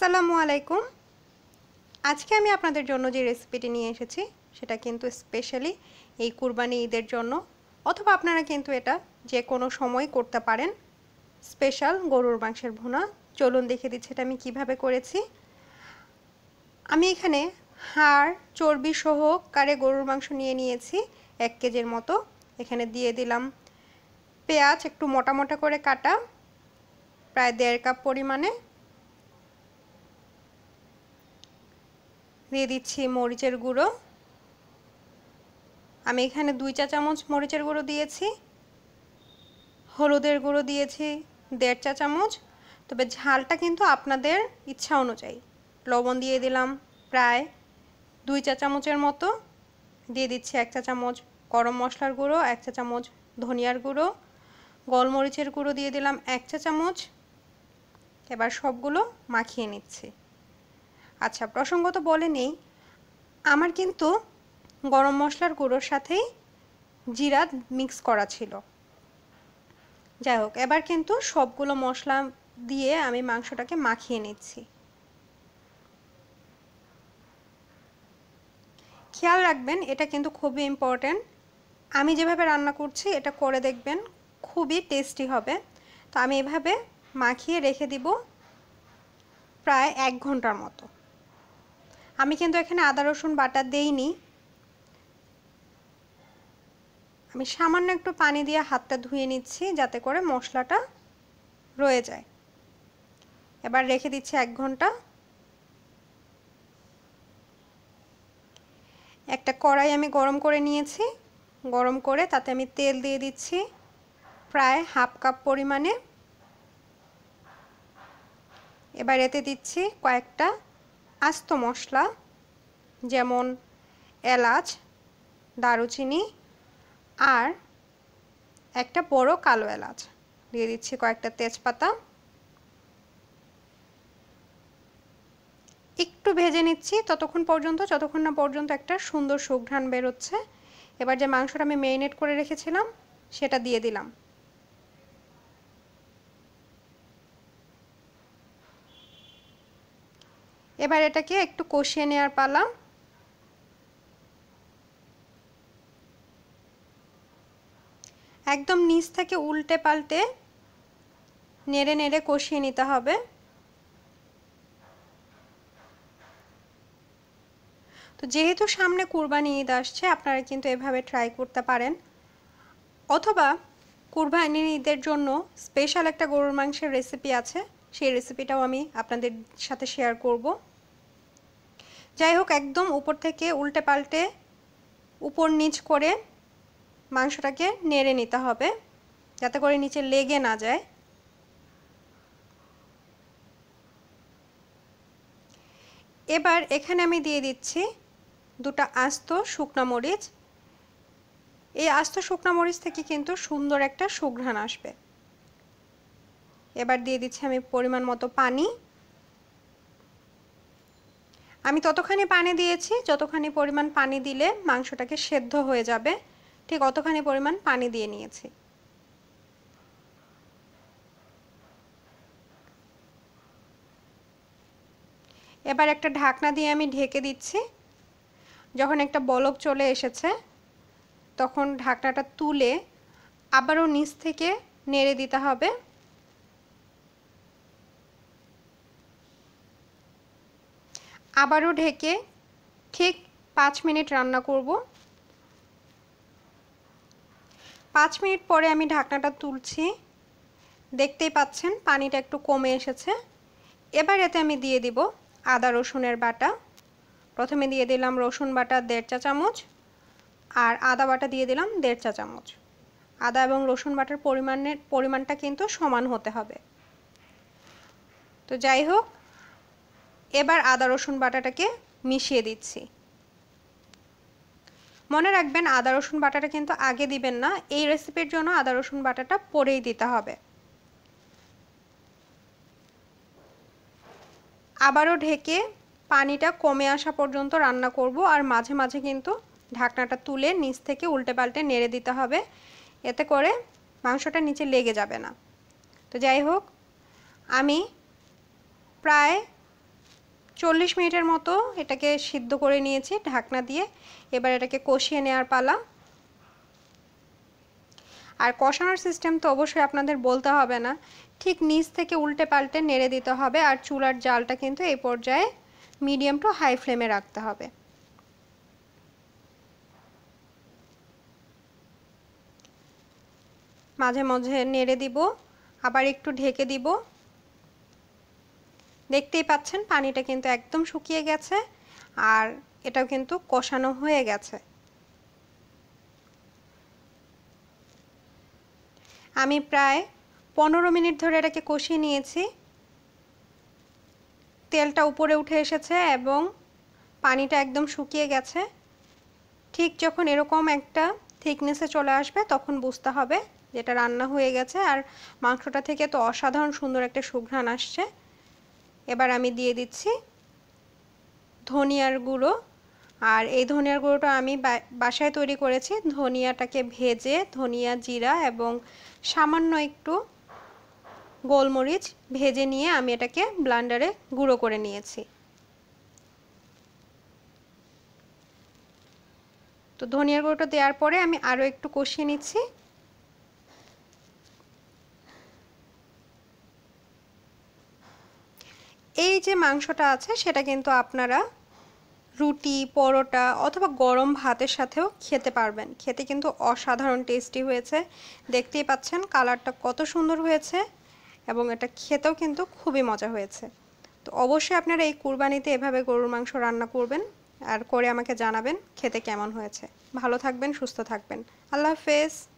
সালামু আলাইকুম আজকে আমি আপনাদের জন্য যে রেসিপিটি নিয়ে এসেছি সেটা কিন্তু স্পেশালি এই কুরবানি ঈদের জন্য অথবা আপনারা কিন্তু এটা যে কোনো সময় করতে পারেন স্পেশাল গরুর মাংসের ভুনা চলুন দেখে দিচ্ছি এটা আমি কিভাবে করেছি আমি এখানে হাড় চর্বি সহ কারে গরুর মাংস নিয়ে নিয়েছি এক কেজির মতো এখানে দিয়ে দিলাম পেঁয়াজ একটু মোটা মোটা করে কাটা প্রায় দেড় কাপ পরিমাণে দিয়ে দিচ্ছি মরিচের গুঁড়ো আমি এখানে দুই চা চামচ মরিচের গুঁড়ো দিয়েছি হলুদের গুঁড়ো দিয়েছি দেড় চা চামচ তবে ঝালটা কিন্তু আপনাদের ইচ্ছা অনুযায়ী লবণ দিয়ে দিলাম প্রায় দুই চা চামচের মতো দিয়ে দিচ্ছি এক চা চামচ গরম মশলার গুঁড়ো এক চা চামচ ধনিয়ার গুঁড়ো গোলমরিচের গুঁড়ো দিয়ে দিলাম এক চা চামচ এবার সবগুলো মাখিয়ে নিচ্ছি আচ্ছা প্রসঙ্গত বলে নেই আমার কিন্তু গরম মশলার গুঁড়োর সাথেই জিরা মিক্স করা ছিল যাই হোক এবার কিন্তু সবগুলো মশলা দিয়ে আমি মাংসটাকে মাখিয়ে নিচ্ছি খেয়াল রাখবেন এটা কিন্তু খুবই ইম্পর্ট্যান্ট আমি যেভাবে রান্না করছি এটা করে দেখবেন খুবই টেস্টি হবে তো আমি এভাবে মাখিয়ে রেখে দিব প্রায় এক ঘন্টার মতো আমি কিন্তু এখানে আদা রসুন বাটা দেইনি আমি সামান্য একটু পানি দিয়ে হাতটা ধুয়ে নিচ্ছি যাতে করে মশলাটা রয়ে যায় এবার রেখে দিচ্ছি এক ঘন্টা একটা কড়াই আমি গরম করে নিয়েছি গরম করে তাতে আমি তেল দিয়ে দিচ্ছি প্রায় হাফ কাপ পরিমাণে এবার এতে দিচ্ছি কয়েকটা আস্ত মশলা যেমন এলাচ দারুচিনি আর একটা বড় কালো এলাচ দিয়ে দিচ্ছি কয়েকটা তেজপাতা একটু ভেজে নিচ্ছি ততক্ষণ পর্যন্ত যতক্ষণ না পর্যন্ত একটা সুন্দর সুঘ্রাণ বেরোচ্ছে এবার যে মাংসটা আমি মেরিনেট করে রেখেছিলাম সেটা দিয়ে দিলাম এবার এটাকে একটু কষিয়ে নেওয়ার পালা একদম নিচ থেকে উল্টে পাল্টে নেড়ে নেড়ে কষিয়ে নিতে হবে তো যেহেতু সামনে কুরবানি ঈদ আসছে আপনারা কিন্তু এভাবে ট্রাই করতে পারেন অথবা কুরবানির ঈদের জন্য স্পেশাল একটা গরুর মাংসের রেসিপি আছে সেই রেসিপিটাও আমি আপনাদের সাথে শেয়ার করবো যাই হোক একদম উপর থেকে উল্টে পাল্টে উপর নিচ করে মাংসটাকে নেড়ে নিতে হবে যাতে করে নিচে লেগে না যায় এবার এখানে আমি দিয়ে দিচ্ছি দুটা আস্ত শুকনা মরিচ এই আস্ত শুকনো মরিচ থেকে কিন্তু সুন্দর একটা সুঘ্রাণ আসবে এবার দিয়ে দিচ্ছি আমি পরিমাণ মতো পানি আমি ততখানি পানি দিয়েছি যতখানি পরিমাণ পানি দিলে মাংসটাকে সেদ্ধ হয়ে যাবে ঠিক অতখানি পরিমাণ পানি দিয়ে নিয়েছি এবার একটা ঢাকনা দিয়ে আমি ঢেকে দিচ্ছি যখন একটা বলক চলে এসেছে তখন ঢাকনাটা তুলে আবারও নিচ থেকে নেড়ে দিতে হবে আবারও ঢেকে ঠিক পাঁচ মিনিট রান্না করব পাঁচ মিনিট পরে আমি ঢাকনাটা তুলছি দেখতেই পাচ্ছেন পানিটা একটু কমে এসেছে এবার এতে আমি দিয়ে দিব আদা রসুনের বাটা প্রথমে দিয়ে দিলাম রসুন বাটা দেড় চা চামচ আর আদা বাটা দিয়ে দিলাম দেড় চা চামচ আদা এবং রসুন বাটার পরিমাণের পরিমাণটা কিন্তু সমান হতে হবে তো যাই হোক এবার আদা রসুন বাটাটাকে মিশিয়ে দিচ্ছি মনে রাখবেন আদা রসুন বাটাটা কিন্তু আগে দিবেন না এই রেসিপির জন্য আদা রসুন বাটাটা পরেই দিতে হবে আবারও ঢেকে পানিটা কমে আসা পর্যন্ত রান্না করব আর মাঝে মাঝে কিন্তু ঢাকনাটা তুলে নিচ থেকে উল্টে পাল্টে নেড়ে দিতে হবে এতে করে মাংসটা নিচে লেগে যাবে না তো যাই হোক আমি প্রায় চল্লিশ মিনিটের মতো এটাকে সিদ্ধ করে নিয়েছি ঢাকনা দিয়ে এবার এটাকে কষিয়ে নেওয়ার পালা আর কষানোর সিস্টেম তো অবশ্যই আপনাদের বলতে হবে না ঠিক নিচ থেকে উল্টে পাল্টে নেড়ে দিতে হবে আর চুলার জালটা কিন্তু এই পর্যায়ে মিডিয়াম টু হাই ফ্লেমে রাখতে হবে মাঝে মাঝে নেড়ে দিব আবার একটু ঢেকে দিব দেখতেই পাচ্ছেন পানিটা কিন্তু একদম শুকিয়ে গেছে আর এটাও কিন্তু কষানো হয়ে গেছে আমি প্রায় পনেরো মিনিট ধরে এটাকে কষিয়ে নিয়েছি তেলটা উপরে উঠে এসেছে এবং পানিটা একদম শুকিয়ে গেছে ঠিক যখন এরকম একটা থিকনেসে চলে আসবে তখন বুঝতে হবে যেটা রান্না হয়ে গেছে আর মাংসটা থেকে তো অসাধারণ সুন্দর একটা সুঘ্রাণ আসছে এবার আমি দিয়ে দিচ্ছি ধনিয়ার গুঁড়ো আর এই ধনিয়ার গুঁড়োটা আমি বাসায় তৈরি করেছি ধনিয়াটাকে ভেজে ধনিয়া জিরা এবং সামান্য একটু গোলমরিচ ভেজে নিয়ে আমি এটাকে ব্লান্ডারে গুঁড়ো করে নিয়েছি তো ধনিয়ার গুঁড়োটা দেওয়ার পরে আমি আরও একটু কষিয়ে নিচ্ছি এই যে মাংসটা আছে সেটা কিন্তু আপনারা রুটি পরোটা অথবা গরম ভাতের সাথেও খেতে পারবেন খেতে কিন্তু অসাধারণ টেস্টি হয়েছে দেখতেই পাচ্ছেন কালারটা কত সুন্দর হয়েছে এবং এটা খেতেও কিন্তু খুবই মজা হয়েছে তো অবশ্যই আপনারা এই কুরবানিতে এভাবে গরুর মাংস রান্না করবেন আর করে আমাকে জানাবেন খেতে কেমন হয়েছে ভালো থাকবেন সুস্থ থাকবেন আল্লাহ হাফেজ